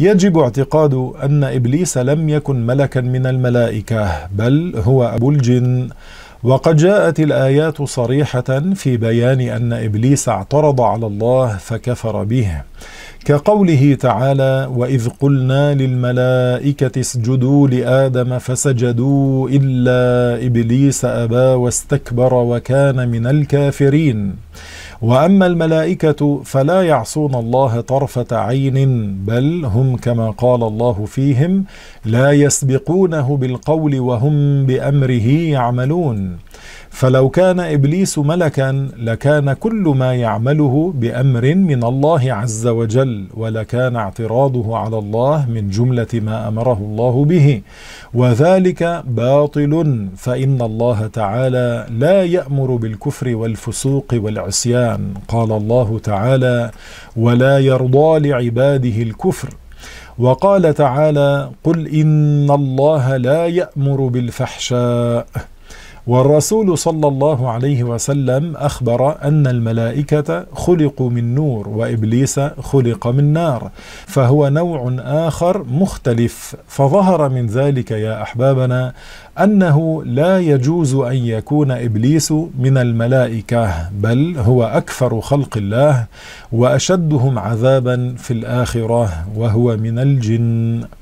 يجب اعتقاد أن إبليس لم يكن ملكا من الملائكة بل هو أبو الجن وقد جاءت الآيات صريحة في بيان أن إبليس اعترض على الله فكفر به كقوله تعالى وإذ قلنا للملائكة اسجدوا لآدم فسجدوا إلا إبليس أبى واستكبر وكان من الكافرين واما الملائكه فلا يعصون الله طرفه عين بل هم كما قال الله فيهم لا يسبقونه بالقول وهم بامره يعملون فلو كان ابليس ملكا لكان كل ما يعمله بامر من الله عز وجل ولكان اعتراضه على الله من جمله ما امره الله به وذلك باطل فان الله تعالى لا يامر بالكفر والفسوق والعصيان قال الله تعالى ولا يرضى لعباده الكفر وقال تعالى قل ان الله لا يامر بالفحشاء والرسول صلى الله عليه وسلم أخبر أن الملائكة خلقوا من نور وإبليس خلق من نار فهو نوع آخر مختلف فظهر من ذلك يا أحبابنا أنه لا يجوز أن يكون إبليس من الملائكة بل هو أكثر خلق الله وأشدهم عذابا في الآخرة وهو من الجن